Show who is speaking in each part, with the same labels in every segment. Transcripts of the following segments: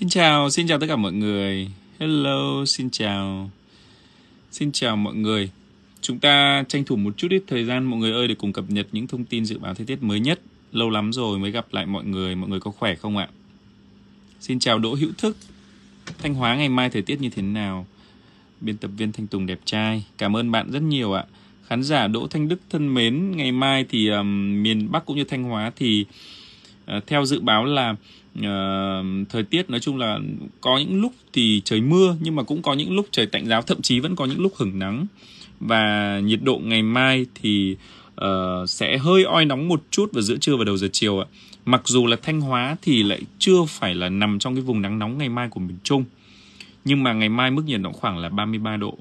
Speaker 1: Xin chào, xin chào tất cả mọi người. Hello, xin chào. Xin chào mọi người. Chúng ta tranh thủ một chút ít thời gian mọi người ơi để cùng cập nhật những thông tin dự báo thời tiết mới nhất. Lâu lắm rồi mới gặp lại mọi người, mọi người có khỏe không ạ? Xin chào Đỗ Hữu Thức. Thanh Hóa ngày mai thời tiết như thế nào? Biên tập viên Thanh Tùng đẹp trai. Cảm ơn bạn rất nhiều ạ. Khán giả Đỗ Thanh Đức thân mến, ngày mai thì um, miền Bắc cũng như Thanh Hóa thì uh, theo dự báo là Ờ, thời tiết nói chung là có những lúc thì trời mưa nhưng mà cũng có những lúc trời tạnh giáo thậm chí vẫn có những lúc hửng nắng và nhiệt độ ngày mai thì uh, sẽ hơi oi nóng một chút vào giữa trưa và đầu giờ chiều ạ. Mặc dù là Thanh Hóa thì lại chưa phải là nằm trong cái vùng nắng nóng ngày mai của miền Trung. Nhưng mà ngày mai mức nhiệt độ khoảng là 33 độ.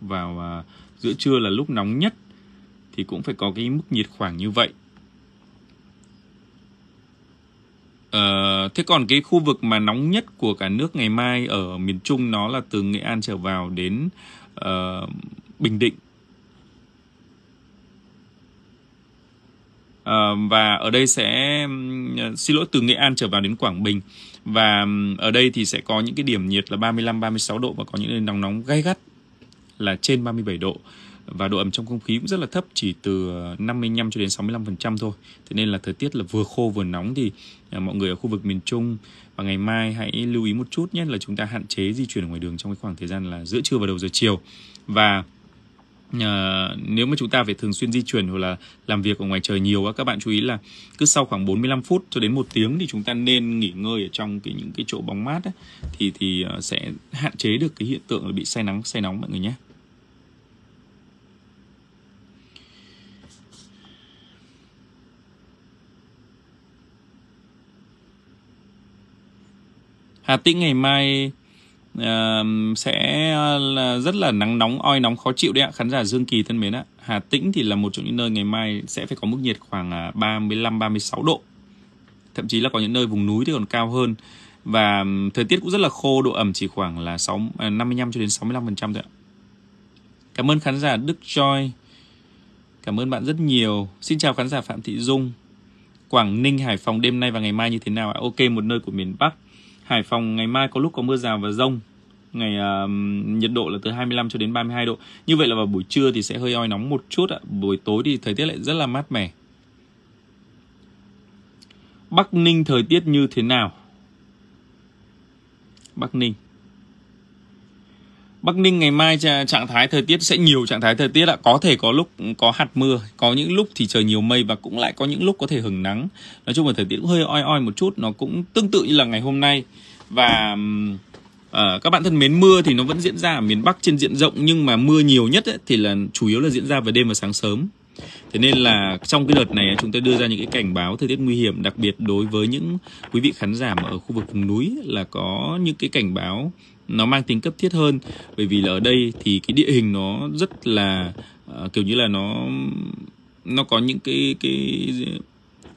Speaker 1: Vào uh, giữa trưa là lúc nóng nhất thì cũng phải có cái mức nhiệt khoảng như vậy. Ờ, thế còn cái khu vực mà nóng nhất của cả nước ngày mai ở miền Trung nó là từ Nghệ An trở vào đến uh, Bình Định. Uh, và ở đây sẽ xin lỗi từ Nghệ An trở vào đến Quảng Bình và ở đây thì sẽ có những cái điểm nhiệt là 35 36 độ và có những nơi nóng nóng gay gắt là trên 37 độ và độ ẩm trong không khí cũng rất là thấp chỉ từ 55 ờ, cho đến 65% thôi. Thế nên là thời tiết là vừa khô vừa nóng thì à, mọi người ở khu vực miền Trung và ngày mai hãy lưu ý một chút nhé là chúng ta hạn chế di chuyển ở ngoài đường trong cái khoảng thời gian là giữa trưa và đầu giờ chiều và À, nếu mà chúng ta phải thường xuyên di chuyển hoặc là làm việc ở ngoài trời nhiều các bạn chú ý là cứ sau khoảng 45 phút cho đến một tiếng thì chúng ta nên nghỉ ngơi ở trong cái những cái chỗ bóng mát ấy, thì thì ờ, sẽ hạn chế được cái hiện tượng là bị say nắng say nóng mọi người nhé. Hà Tĩnh ngày mai uh, sẽ là rất là nắng nóng, oi nóng khó chịu đấy ạ. Khán giả Dương Kỳ thân mến ạ. Hà Tĩnh thì là một trong những nơi ngày mai sẽ phải có mức nhiệt khoảng 35 à, 36 độ. Thậm chí là có những nơi vùng núi thì còn cao hơn và thời tiết cũng rất là khô, độ ẩm chỉ khoảng là 6 55 à, cho đến 65% thôi ạ. Cảm ơn khán giả Đức Joy. Cảm ơn bạn rất nhiều. Xin chào khán giả Phạm Thị Dung. Quảng Ninh, Hải Phòng đêm nay và ngày mai như thế nào ạ? Ok, một nơi của miền Bắc. Hải Phòng ngày mai có lúc có mưa rào và rông ngày uh, nhiệt độ là từ 25 cho đến 32 độ. Như vậy là vào buổi trưa thì sẽ hơi oi nóng một chút ạ. Buổi tối thì thời tiết lại rất là mát mẻ. Bắc Ninh thời tiết như thế nào? Bắc Ninh Bắc Ninh ngày mai trạng thái thời tiết sẽ nhiều trạng thái thời tiết ạ, có thể có lúc có hạt mưa, có những lúc thì trời nhiều mây và cũng lại có những lúc có thể hừng nắng. Nói chung là thời tiết cũng hơi oi oi một chút, nó cũng tương tự như là ngày hôm nay. Và À, các bạn thân mến, mưa thì nó vẫn diễn ra ở miền Bắc trên diện rộng nhưng mà mưa nhiều nhất ấy, thì là chủ yếu là diễn ra vào đêm và sáng sớm. Thế nên là trong cái đợt này chúng tôi đưa ra những cái cảnh báo thời tiết nguy hiểm đặc biệt đối với những quý vị khán giả ở khu vực vùng núi là có những cái cảnh báo nó mang tính cấp thiết hơn bởi vì là ở đây thì cái địa hình nó rất là uh, kiểu như là nó nó có những cái cái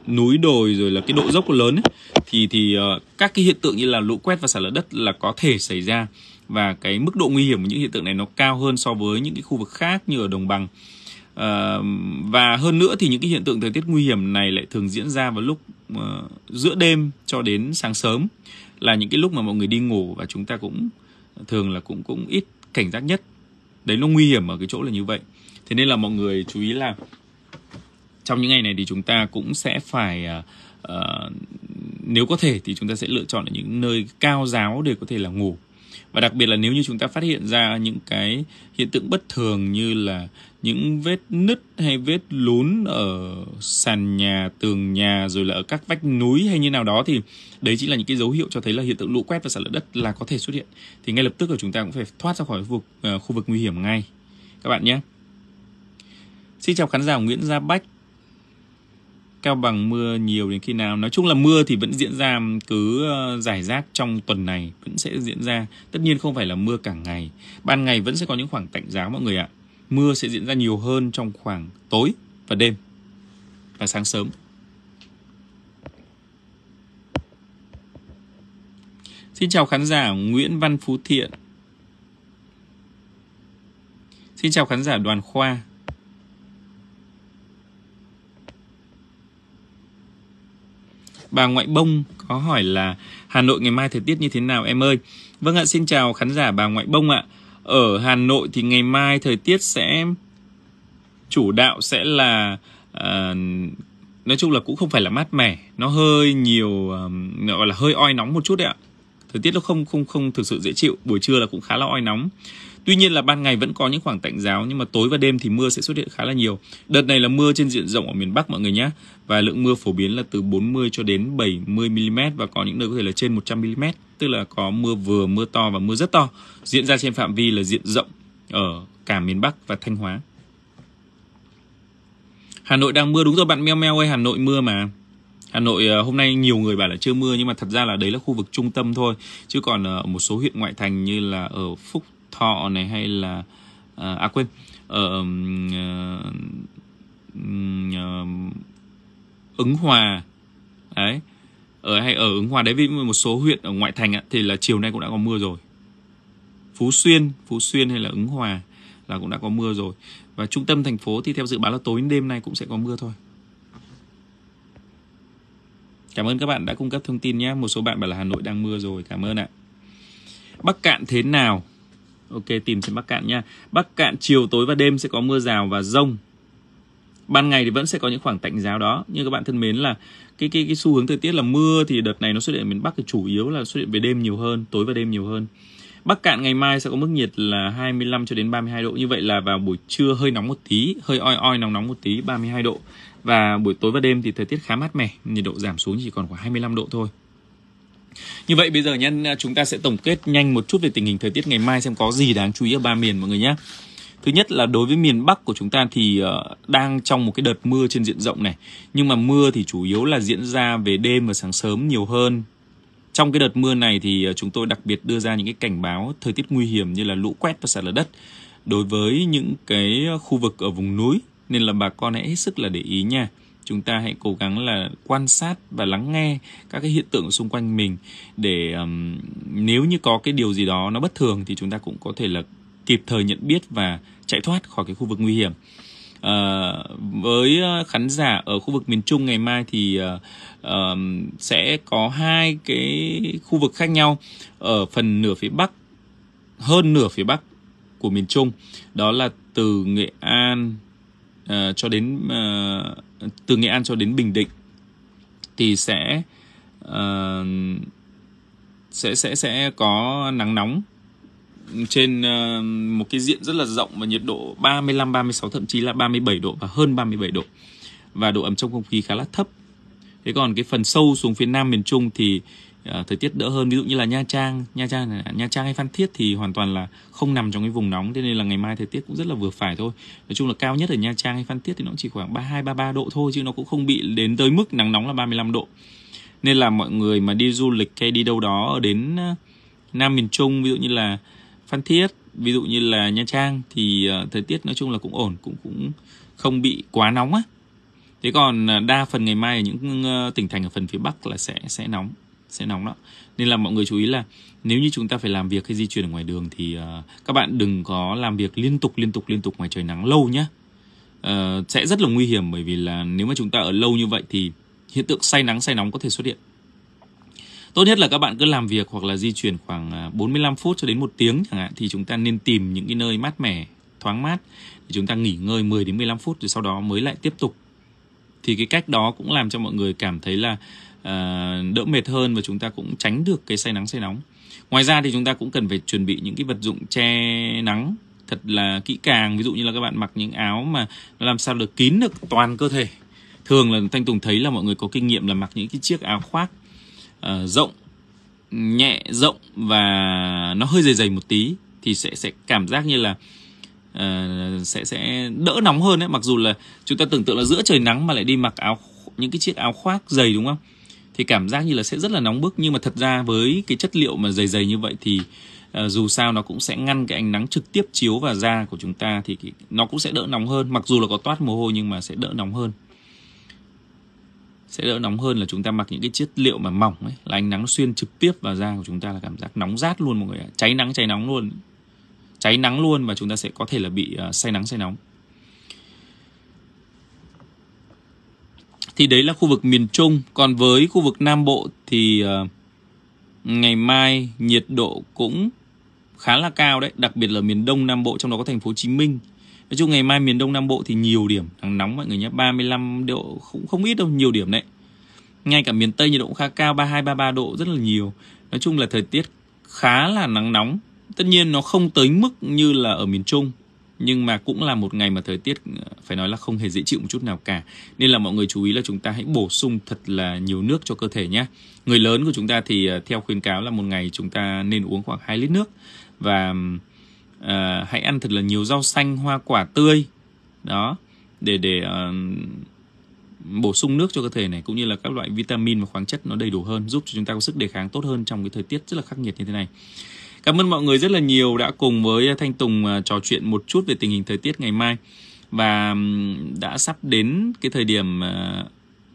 Speaker 1: núi đồi rồi là cái độ dốc lớn ấy, thì thì uh, các cái hiện tượng như là lũ quét và sạt lở đất là có thể xảy ra và cái mức độ nguy hiểm của những hiện tượng này nó cao hơn so với những cái khu vực khác như ở đồng bằng uh, và hơn nữa thì những cái hiện tượng thời tiết nguy hiểm này lại thường diễn ra vào lúc uh, giữa đêm cho đến sáng sớm là những cái lúc mà mọi người đi ngủ và chúng ta cũng thường là cũng cũng ít cảnh giác nhất đấy nó nguy hiểm ở cái chỗ là như vậy thế nên là mọi người chú ý là trong những ngày này thì chúng ta cũng sẽ phải uh, nếu có thể thì chúng ta sẽ lựa chọn ở những nơi cao giáo để có thể là ngủ và đặc biệt là nếu như chúng ta phát hiện ra những cái hiện tượng bất thường như là những vết nứt hay vết lún ở sàn nhà tường nhà rồi là ở các vách núi hay như nào đó thì đấy chính là những cái dấu hiệu cho thấy là hiện tượng lũ quét và sạt lở đất là có thể xuất hiện thì ngay lập tức là chúng ta cũng phải thoát ra khỏi khu vực, uh, khu vực nguy hiểm ngay các bạn nhé Xin chào khán giả Nguyễn Gia Bách Cao Bằng mưa nhiều đến khi nào? Nói chung là mưa thì vẫn diễn ra cứ giải ờ, rác trong tuần này vẫn sẽ diễn ra. Tất nhiên không phải là mưa cả ngày. Ban ngày vẫn sẽ có những khoảng tạnh giáo mọi người ạ. Mưa sẽ diễn ra nhiều hơn trong khoảng tối và đêm và sáng sớm. Xin chào khán giả Nguyễn Văn Phú Thiện. Xin chào khán giả Đoàn Khoa. Bà Ngoại Bông có hỏi là Hà Nội ngày mai thời tiết như thế nào em ơi? Vâng ạ, xin chào khán giả bà Ngoại Bông ạ. Ở Hà Nội thì ngày mai thời tiết sẽ chủ đạo sẽ là uh, nói chung là cũng không phải là mát mẻ, nó hơi nhiều uh, gọi là hơi oi nóng một chút đấy ạ thời tiết nó không không không thực sự dễ chịu buổi trưa là cũng khá là oi nóng tuy nhiên là ban ngày vẫn có những khoảng tạnh giáo nhưng mà tối và đêm thì mưa sẽ xuất hiện khá là nhiều đợt này là mưa trên diện rộng ở miền Bắc mọi người nhé và lượng mưa phổ biến là từ 40 cho đến 70 mm và có những nơi có thể là trên 100 mm tức là có mưa vừa mưa to và mưa rất to diễn ra trên phạm vi là diện rộng ở cả miền Bắc và Thanh Hóa Hà Nội đang mưa đúng rồi bạn meo meo ơi Hà Nội mưa mà Hà Nội à, hôm nay nhiều người bảo là chưa mưa nhưng mà thật ra là đấy là khu vực trung tâm thôi chứ còn ở một số huyện ngoại thành như là ở Phúc Thọ này hay là à, à quên ở à, ứng hòa đấy ở hay ở ứng hòa đấy với một số huyện ở ngoại thành thì là chiều nay cũng đã có mưa rồi phú xuyên phú xuyên hay là ứng hòa là cũng đã có mưa rồi và trung tâm thành phố thì theo dự báo là tối đêm nay cũng sẽ có mưa thôi Cảm ơn các bạn đã cung cấp thông tin nhé. Một số bạn bảo là Hà Nội đang mưa rồi. Cảm ơn ạ. Bắc Cạn thế nào? Ok, tìm trên Bắc Cạn nha. Bắc Cạn chiều tối và đêm sẽ có mưa rào và rông. Ban ngày thì vẫn sẽ có những khoảng tạnh giáo đó. Nhưng các bạn thân mến là cái cái cái xu hướng thời tiết là mưa thì đợt này nó xuất hiện ở miền Bắc thì chủ yếu là xuất hiện về đêm nhiều hơn, tối và đêm nhiều hơn. Bắc Cạn ngày mai sẽ có mức nhiệt là 25 cho đến 32 độ. Như vậy là vào buổi trưa hơi nóng một tí, hơi oi oi nóng nóng một tí, 32 độ. Và buổi tối và đêm thì thời tiết khá mát mẻ, nhiệt độ giảm xuống chỉ còn khoảng 25 độ thôi. Như vậy bây giờ nhân chúng ta sẽ tổng kết nhanh một chút về tình hình thời tiết ngày mai xem có gì đáng chú ý ở ba miền mọi người nhé. Thứ nhất là đối với miền Bắc của chúng ta thì ờ, đang trong một cái đợt mưa trên diện rộng này, nhưng mà mưa thì chủ yếu là diễn ra về đêm và sáng sớm nhiều hơn. Trong cái đợt mưa này thì ờ, chúng tôi đặc biệt đưa ra những cái cảnh báo thời tiết nguy hiểm như là lũ quét và sạt lở đất đối với những cái ờ, khu vực ở vùng núi nên là bà con hãy hết sức là để ý nha chúng ta hãy cố gắng là quan sát và lắng nghe các cái hiện tượng xung quanh mình để um, nếu như có cái điều gì đó nó bất thường thì chúng ta cũng có thể là kịp thời nhận biết và chạy thoát khỏi cái khu vực nguy hiểm À, với khán giả ở khu vực miền Trung ngày mai thì uh, uh, sẽ có hai cái khu vực khác nhau ở phần nửa phía Bắc hơn nửa phía Bắc của miền Trung đó là từ Nghệ An Ờ, cho đến uh, từ Nghệ An cho đến Bình Định thì sẽ uh, sẽ sẽ sẽ có nắng nóng trên uh, một cái diện rất là rộng và nhiệt độ 35 36 thậm chí là 37 độ và hơn 37 độ. Và độ ẩm trong không khí khá là thấp. Thế còn cái phần sâu xuống phía nam miền Trung thì Ờ, thời tiết đỡ hơn ví dụ như là nha trang nha trang nha trang hay phan thiết thì hoàn toàn là không nằm trong cái vùng nóng thế nên là ngày mai thời tiết cũng rất là vừa phải thôi nói chung là cao nhất ở nha trang hay phan thiết thì nó chỉ khoảng 32 33 độ thôi chứ nó cũng không bị đến tới mức nắng nóng là 35 độ nên là mọi người mà đi du lịch hay đi đâu đó đến ờ, nam miền trung ví dụ như là phan thiết ví dụ như là nha trang thì ờ, thời tiết nói chung là cũng ổn cũng cũng không bị quá nóng á thế còn đa phần ngày mai ở những tỉnh thành ở phần phía bắc là sẽ sẽ nóng sẽ nóng đó nên là mọi người chú ý là nếu như chúng ta phải làm việc hay di chuyển ở ngoài đường thì uh, các bạn đừng có làm việc liên tục liên tục liên tục ngoài trời nắng lâu nhé uh, ờ, sẽ rất là nguy hiểm bởi vì là nếu mà chúng ta ở lâu như vậy thì hiện tượng say nắng say nóng có thể xuất hiện tốt nhất là các bạn cứ làm việc hoặc là di chuyển khoảng 45 ờ, phút cho đến một tiếng chẳng hạn thì chúng ta nên tìm những cái nơi mát mẻ thoáng mát để chúng ta nghỉ ngơi 10 đến 15 phút rồi sau đó mới lại tiếp tục thì cái cách đó cũng làm cho mọi người cảm thấy là À, đỡ mệt hơn và chúng ta cũng tránh được cái say nắng say nóng ngoài ra thì chúng ta cũng cần phải chuẩn bị những cái vật dụng che nắng thật là kỹ càng ví dụ như là các bạn mặc những áo mà làm sao được kín được toàn cơ thể thường là thanh tùng thấy là mọi người có kinh nghiệm là mặc những cái chiếc áo khoác uh, rộng nhẹ rộng và nó hơi dày dày một tí thì sẽ sẽ cảm giác như là uh, sẽ sẽ đỡ nóng hơn đấy mặc dù là chúng ta tưởng tượng là giữa trời nắng mà lại đi mặc áo những cái chiếc áo khoác dày đúng không thì cảm giác như là sẽ rất là nóng bức nhưng mà thật ra với cái chất liệu mà dày dày như vậy thì ờ, dù sao nó cũng sẽ ngăn cái ánh nắng trực tiếp chiếu vào da của chúng ta thì nó cũng sẽ đỡ nóng hơn mặc dù là có toát mồ hôi nhưng mà sẽ đỡ nóng hơn sẽ đỡ nóng hơn là chúng ta mặc những cái chất liệu mà mỏng ấy là ánh nắng nó xuyên trực tiếp vào da của chúng ta là cảm giác nóng rát luôn mọi người ạ cháy nắng cháy nóng luôn cháy nắng luôn và chúng ta sẽ có thể là bị uh, say nắng say nóng thì đấy là khu vực miền Trung còn với khu vực Nam Bộ thì ờ, ngày mai nhiệt độ cũng khá là cao đấy đặc biệt là miền Đông Nam Bộ trong đó có thành phố Hồ Chí Minh nói chung ngày mai miền Đông Nam Bộ thì nhiều điểm nắng nóng mọi người nhé 35 độ cũng không ít đâu nhiều điểm đấy ngay cả miền Tây nhiệt độ cũng khá cao 32 33 độ rất là nhiều nói chung là thời tiết khá là nắng nóng tất nhiên nó không tới mức như là ở miền Trung nhưng mà cũng là một ngày mà thời tiết ờ, phải nói là không hề dễ chịu một chút nào cả nên là mọi người chú ý là chúng ta hãy bổ sung thật là nhiều nước cho cơ thể nhé người lớn của chúng ta thì ờ, theo khuyến cáo là một ngày chúng ta nên uống khoảng 2 lít nước và à, hãy ăn thật là nhiều rau xanh hoa quả tươi đó để để à, bổ sung nước cho cơ thể này cũng như là các loại vitamin và khoáng chất nó đầy đủ hơn giúp cho chúng ta có sức đề kháng tốt hơn trong cái thời tiết rất là khắc nghiệt như thế này Cảm ơn mọi người rất là nhiều đã cùng với Thanh Tùng à, trò chuyện một chút về tình hình thời tiết ngày mai và đã sắp đến cái thời điểm à,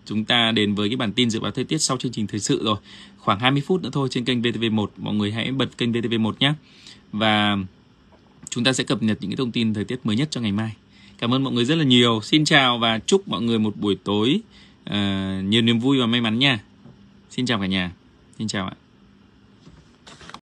Speaker 1: chúng ta đến với cái bản tin dự báo thời tiết sau chương trình thời sự rồi. Khoảng 20 phút nữa thôi trên kênh VTV1, mọi người hãy bật kênh VTV1 nhé. Và chúng ta sẽ cập nhật những cái thông tin thời tiết mới nhất cho ngày mai. Cảm ơn mọi người rất là nhiều. Xin chào và chúc mọi người một buổi tối uh, nhiều niềm vui và may mắn nha. Xin chào cả nhà. Xin chào ạ.